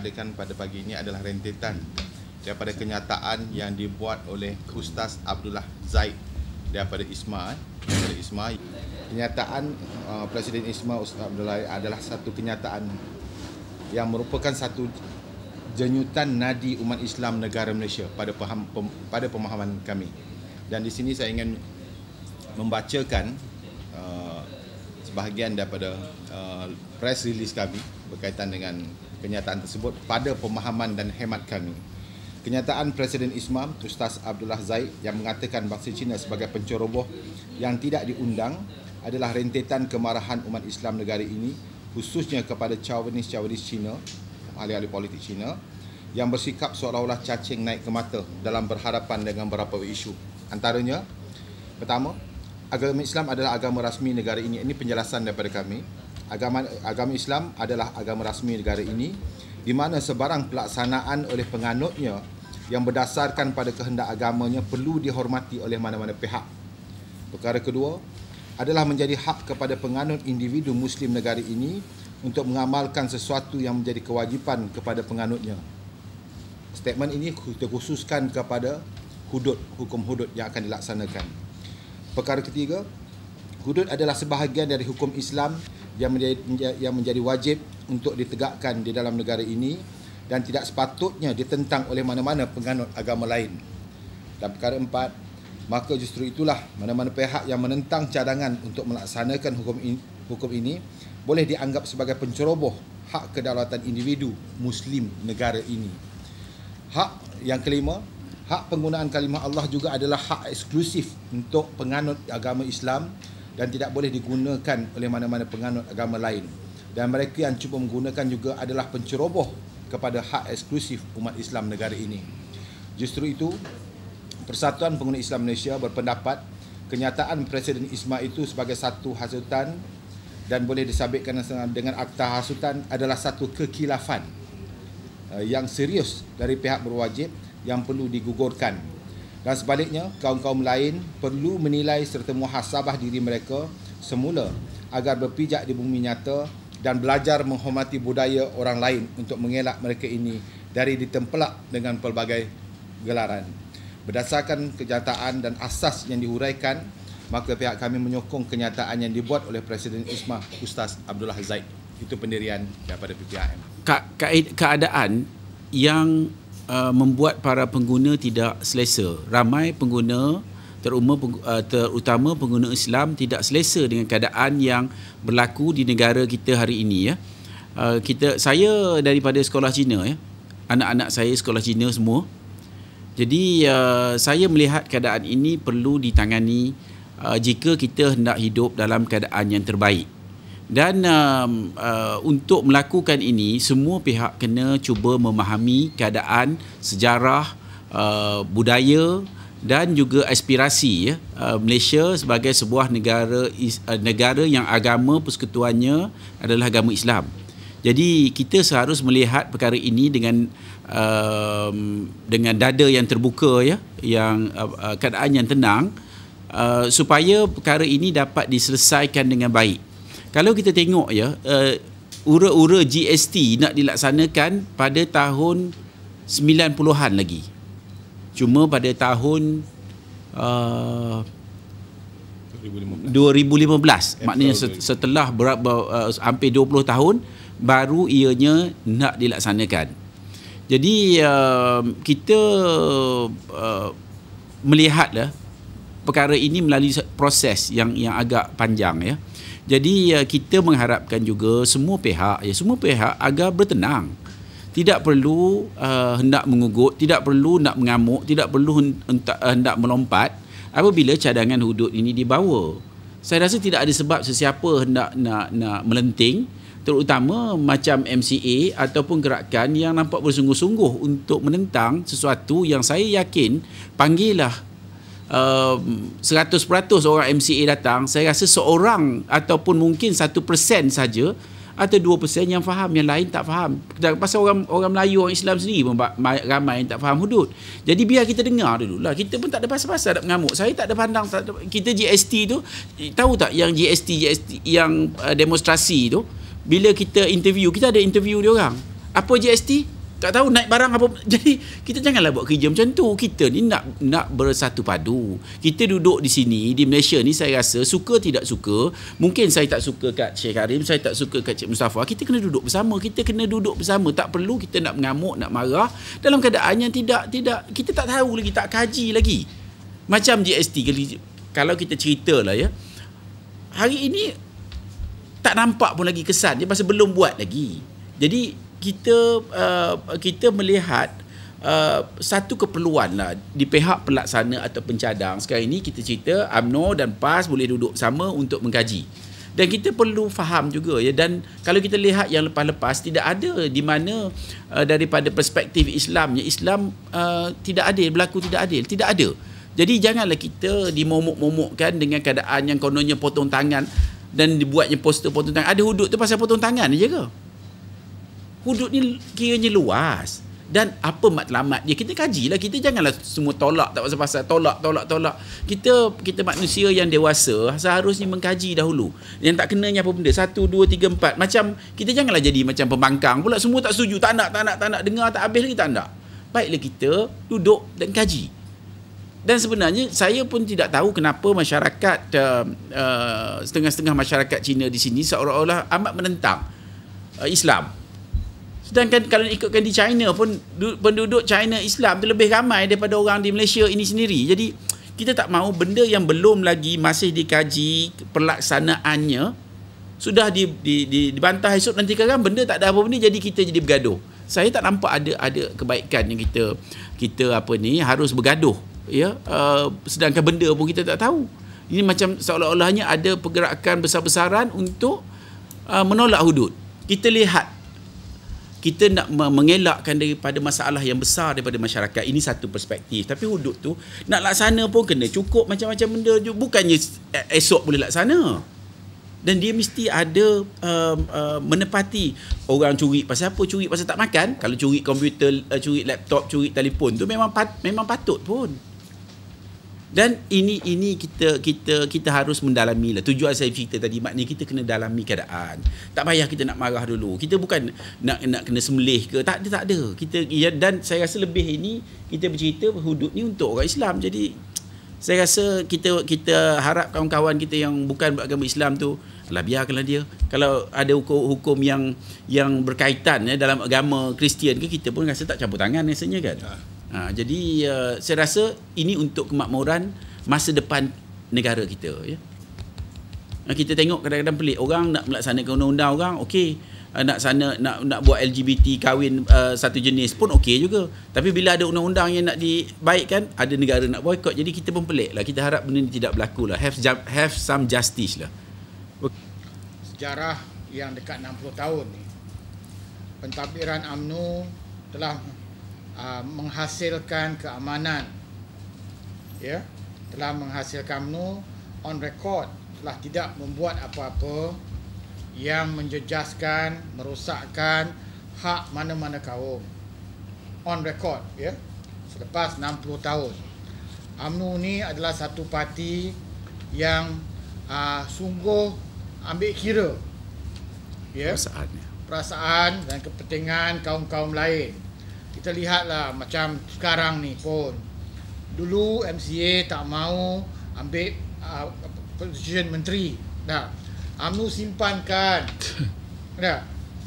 adakan pada pagi ini adalah rentetan daripada kenyataan yang dibuat oleh Ustaz Abdullah Zaid daripada Isma daripada Isma kenyataan uh, Presiden Isma Ustaz Abdullah adalah satu kenyataan yang merupakan satu jenyutan nadi umat Islam negara Malaysia pada paham, pem, pada pemahaman kami dan di sini saya ingin membacakan uh, sebahagian daripada uh, press release kami berkaitan dengan kenyataan tersebut pada pemahaman dan hemat kami. Kenyataan Presiden Isma Ustaz Abdullah Zaid yang mengatakan bangsa China sebagai penceroboh yang tidak diundang adalah rentetan kemarahan umat Islam negara ini khususnya kepada chauvinist-chauvinist China, ahli-ahli politik China yang bersikap seolah-olah cacing naik ke mata dalam berhadapan dengan beberapa isu. Antaranya, pertama, agama Islam adalah agama rasmi negara ini. Ini penjelasan daripada kami agama agama Islam adalah agama rasmi negara ini di mana sebarang pelaksanaan oleh penganutnya yang berdasarkan pada kehendak agamanya perlu dihormati oleh mana-mana pihak. Perkara kedua adalah menjadi hak kepada penganut individu muslim negara ini untuk mengamalkan sesuatu yang menjadi kewajipan kepada penganutnya. Statement ini terkhususkan kepada hudud hukum hudud yang akan dilaksanakan. Perkara ketiga, hudud adalah sebahagian dari hukum Islam yang menjadi yang menjadi wajib untuk ditegakkan di dalam negara ini dan tidak sepatutnya ditentang oleh mana-mana penganut agama lain. Dan perkara empat, maka justru itulah mana-mana pihak yang menentang cadangan untuk melaksanakan hukum ini, hukum ini boleh dianggap sebagai penceroboh hak kedaulatan individu Muslim negara ini. Hak yang kelima, hak penggunaan kalimah Allah juga adalah hak eksklusif untuk penganut agama Islam dan tidak boleh digunakan oleh mana-mana penganut agama lain. Dan mereka yang cuba menggunakan juga adalah penceroboh kepada hak eksklusif umat Islam negara ini. Justru itu, Persatuan Pengguna Islam Malaysia berpendapat kenyataan Presiden Isma itu sebagai satu hasutan dan boleh disabitkan dengan akta hasutan adalah satu kekilafan eh, yang serius dari pihak berwajib yang perlu digugurkan dan sebaliknya, kaum-kaum lain perlu menilai serta muhasabah diri mereka semula agar berpijak di bumi nyata dan belajar menghormati budaya orang lain untuk mengelak mereka ini dari ditempelak dengan pelbagai gelaran. Berdasarkan kenyataan dan asas yang dihuraikan, maka pihak kami menyokong kenyataan yang dibuat oleh Presiden Ismah Ustaz Abdullah Zaid. Itu pendirian daripada PPIM. Ke- keadaan yang Uh, membuat para pengguna tidak selesa. Ramai pengguna terutama uh, terutama pengguna Islam tidak selesa dengan keadaan yang berlaku di negara kita hari ini ya. Uh, kita saya daripada sekolah Cina ya. Anak-anak saya sekolah Cina semua. Jadi saya melihat keadaan ini perlu ditangani jika kita hendak hidup dalam keadaan yang terbaik dan um, uh, untuk melakukan ini semua pihak kena cuba memahami keadaan sejarah uh, budaya dan juga aspirasi ya uh, Malaysia sebagai sebuah negara is, uh, negara yang agama persekutuannya adalah agama Islam. Jadi kita seharus melihat perkara ini dengan uh, dengan dada yang terbuka ya yang uh, uh, keadaan yang tenang uh, supaya perkara ini dapat diselesaikan dengan baik kalau kita tengok ya uh, ura-ura GST nak dilaksanakan pada tahun 90-an lagi cuma pada tahun uh, 2015, 2015 maknanya setelah berapa ber, uh, hampir 20 tahun baru ianya nak dilaksanakan jadi uh, kita uh, melihatlah perkara ini melalui proses yang yang agak panjang ya. Jadi ya, kita mengharapkan juga semua pihak ya semua pihak agar bertenang. Tidak perlu uh, hendak mengugut, tidak perlu nak mengamuk, tidak perlu uh, hendak melompat apabila cadangan hudud ini dibawa. Saya rasa tidak ada sebab sesiapa hendak nak nak melenting terutama macam MCA ataupun gerakan yang nampak bersungguh-sungguh untuk menentang sesuatu yang saya yakin panggillah uh, um, 100% orang MCA datang saya rasa seorang ataupun mungkin 1% saja atau 2% yang faham yang lain tak faham pasal orang orang Melayu orang Islam sendiri pun ramai yang tak faham hudud jadi biar kita dengar dulu lah kita pun tak ada pasal-pasal nak mengamuk saya tak ada pandang tak ada, kita GST tu tahu tak yang GST, GST yang uh, demonstrasi tu bila kita interview kita ada interview dia orang apa GST? tak tahu naik barang apa jadi kita janganlah buat kerja macam tu kita ni nak nak bersatu padu kita duduk di sini di Malaysia ni saya rasa suka tidak suka mungkin saya tak suka kat Sheikh Karim saya tak suka kat Cik Mustafa kita kena duduk bersama kita kena duduk bersama tak perlu kita nak mengamuk nak marah dalam keadaan yang tidak tidak kita tak tahu lagi tak kaji lagi macam GST kalau kita cerita lah ya hari ini tak nampak pun lagi kesan dia masih belum buat lagi jadi kita uh, kita melihat uh, satu keperluan lah di pihak pelaksana atau pencadang sekarang ini kita cerita UMNO dan PAS boleh duduk sama untuk mengkaji dan kita perlu faham juga ya dan kalau kita lihat yang lepas-lepas tidak ada di mana uh, daripada perspektif Islam ya Islam uh, tidak adil berlaku tidak adil tidak ada jadi janganlah kita dimomok-momokkan dengan keadaan yang kononnya potong tangan dan dibuatnya poster potong tangan ada hudud tu pasal potong tangan aja ya ke hudud ni kiranya luas dan apa matlamat dia kita kajilah kita janganlah semua tolak tak pasal-pasal tolak tolak tolak kita kita manusia yang dewasa seharusnya mengkaji dahulu yang tak kenanya apa benda satu dua tiga empat macam kita janganlah jadi macam pembangkang pula semua tak setuju tak nak tak nak tak nak dengar tak habis lagi tak nak baiklah kita duduk dan kaji dan sebenarnya saya pun tidak tahu kenapa masyarakat uh, uh, setengah-setengah masyarakat Cina di sini seolah-olah amat menentang uh, Islam Sedangkan kalau ikutkan di China pun penduduk China Islam tu lebih ramai daripada orang di Malaysia ini sendiri. Jadi kita tak mahu benda yang belum lagi masih dikaji pelaksanaannya sudah di, di, di, dibantah esok nanti kan benda tak ada apa benda jadi kita jadi bergaduh. Saya tak nampak ada ada kebaikan yang kita kita apa ni harus bergaduh ya uh, sedangkan benda pun kita tak tahu. Ini macam seolah-olahnya ada pergerakan besar-besaran untuk uh, menolak hudud. Kita lihat kita nak mengelakkan daripada masalah yang besar daripada masyarakat ini satu perspektif tapi hudud tu nak laksana pun kena cukup macam-macam benda je bukannya e- esok boleh laksana dan dia mesti ada uh, uh, menepati orang curi pasal apa curi pasal tak makan kalau curi komputer uh, curi laptop curi telefon tu memang pat, memang patut pun dan ini ini kita kita kita harus mendalami lah tujuan saya cerita tadi maknanya kita kena dalami keadaan tak payah kita nak marah dulu kita bukan nak nak kena semelih ke tak ada tak ada kita ya, dan saya rasa lebih ini kita bercerita hudud ni untuk orang Islam jadi saya rasa kita kita harap kawan-kawan kita yang bukan beragama Islam tu lah biarkanlah dia kalau ada hukum-hukum yang yang berkaitan ya, dalam agama Kristian ke kita pun rasa tak campur tangan rasanya kan ya. Ha, jadi uh, saya rasa ini untuk kemakmuran masa depan negara kita. Ya? Ha, kita tengok kadang-kadang pelik orang nak melaksanakan undang-undang orang, okey ha, nak sana nak nak buat LGBT kahwin uh, satu jenis pun okey juga tapi bila ada undang-undang yang nak dibaikkan ada negara nak boikot jadi kita pun pelik lah kita harap benda ni tidak berlaku lah have, have some justice lah sejarah yang dekat 60 tahun ni pentadbiran UMNO telah Uh, menghasilkan keamanan ya yeah? telah menghasilkan UMNO on record telah tidak membuat apa-apa yang menjejaskan merosakkan hak mana-mana kaum on record ya yeah? selepas 60 tahun UMNO ni adalah satu parti yang uh, sungguh ambil kira yeah? Ya, perasaan dan kepentingan kaum-kaum lain kita lihatlah macam sekarang ni pun dulu MCA tak mau ambil uh, position menteri dah AMNU simpankan dah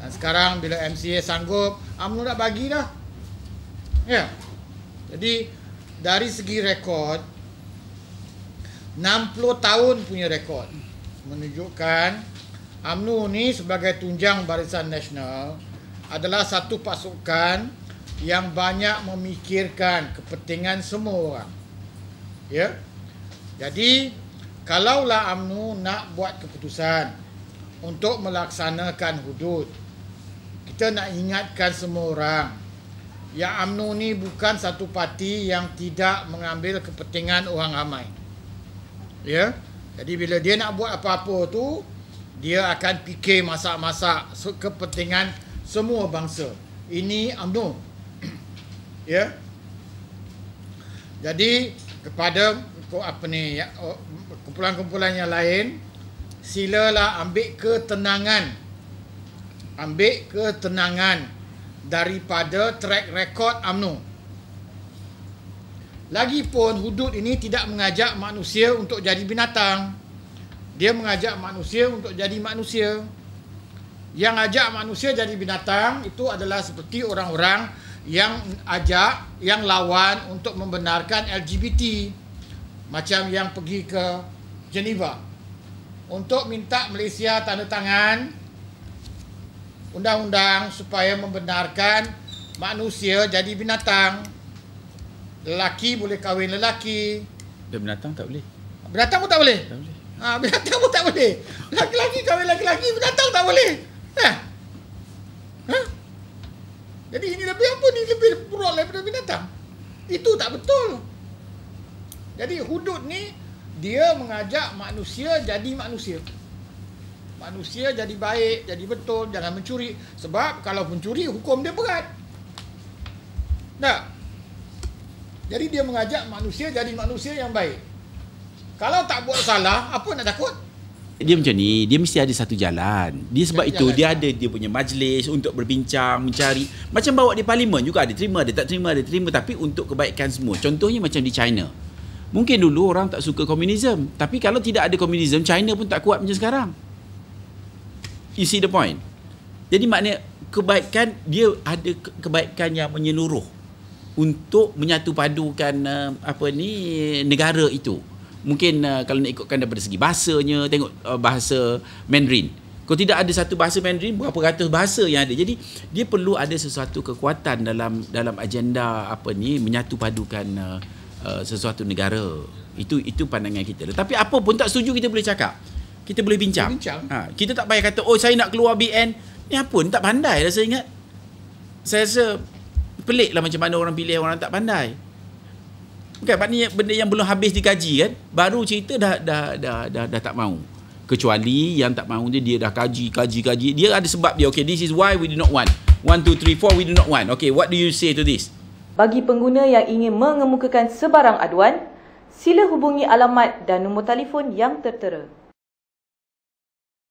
dan sekarang bila MCA sanggup AMNU nak bagi dah ya yeah. jadi dari segi rekod 60 tahun punya rekod menunjukkan AMNU ni sebagai tunjang barisan nasional adalah satu pasukan yang banyak memikirkan kepentingan semua orang. Ya. Jadi kalaulah Amnu nak buat keputusan untuk melaksanakan hudud, kita nak ingatkan semua orang yang Amnu ni bukan satu parti yang tidak mengambil kepentingan orang ramai. Ya. Jadi bila dia nak buat apa-apa tu, dia akan fikir masak-masak kepentingan semua bangsa. Ini Amnu ya jadi kepada apa ni ya, kumpulan-kumpulan yang lain silalah ambil ketenangan ambil ketenangan daripada track record UMNO Lagipun hudud ini tidak mengajak manusia untuk jadi binatang Dia mengajak manusia untuk jadi manusia Yang ajak manusia jadi binatang itu adalah seperti orang-orang yang ajak yang lawan untuk membenarkan LGBT macam yang pergi ke Geneva untuk minta Malaysia tanda tangan undang-undang supaya membenarkan manusia jadi binatang lelaki boleh kahwin lelaki dan binatang tak boleh binatang pun tak boleh tak boleh ha, binatang pun tak boleh lelaki-lelaki kahwin lelaki-lelaki binatang tak boleh eh. ha? ha? Jadi ini lebih apa ni? Lebih buruk daripada binatang. Itu tak betul. Jadi hudud ni dia mengajak manusia jadi manusia. Manusia jadi baik, jadi betul, jangan mencuri. Sebab kalau mencuri, hukum dia berat. Tak? Jadi dia mengajak manusia jadi manusia yang baik. Kalau tak buat salah, apa nak takut? dia macam ni dia mesti ada satu jalan dia sebab jalan itu jalan dia jalan. Ya. ada dia punya majlis untuk berbincang mencari macam bawa di parlimen juga ada terima ada tak terima ada terima tapi untuk kebaikan semua contohnya macam di China mungkin dulu orang tak suka komunisme tapi kalau tidak ada komunisme China pun tak kuat macam sekarang you see the point jadi maknanya kebaikan dia ada kebaikan yang menyeluruh untuk menyatu padukan eh, apa ni negara itu mungkin uh, kalau nak ikutkan daripada segi bahasanya tengok uh, bahasa Mandarin kalau tidak ada satu bahasa Mandarin berapa ratus bahasa yang ada jadi dia perlu ada sesuatu kekuatan dalam dalam agenda apa ni menyatu padukan uh, uh, sesuatu negara itu itu pandangan kita tapi apa pun tak setuju kita boleh cakap kita boleh bincang, bincang. Ha, kita tak payah kata oh saya nak keluar BN ni apa ya ni tak pandai lah saya ingat saya rasa pelik lah macam mana orang pilih orang tak pandai Bukan okay, maknanya benda yang belum habis dikaji kan baru cerita dah dah dah dah, dah, dah tak mau. Kecuali yang tak mau dia dia dah kaji kaji kaji dia ada sebab dia okay this is why we do not want. One, two, three, four. we do not want. Okay what do you say to this? Bagi pengguna yang ingin mengemukakan sebarang aduan, sila hubungi alamat dan nombor telefon yang tertera.